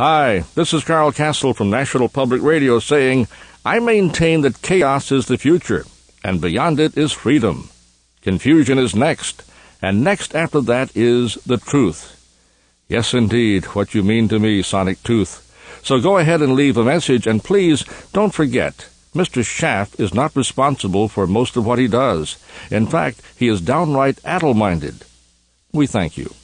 Hi, this is Carl Castle from National Public Radio saying, I maintain that chaos is the future, and beyond it is freedom. Confusion is next, and next after that is the truth. Yes, indeed, what you mean to me, Sonic Tooth. So go ahead and leave a message, and please don't forget, Mr. Schaff is not responsible for most of what he does. In fact, he is downright addle minded. We thank you.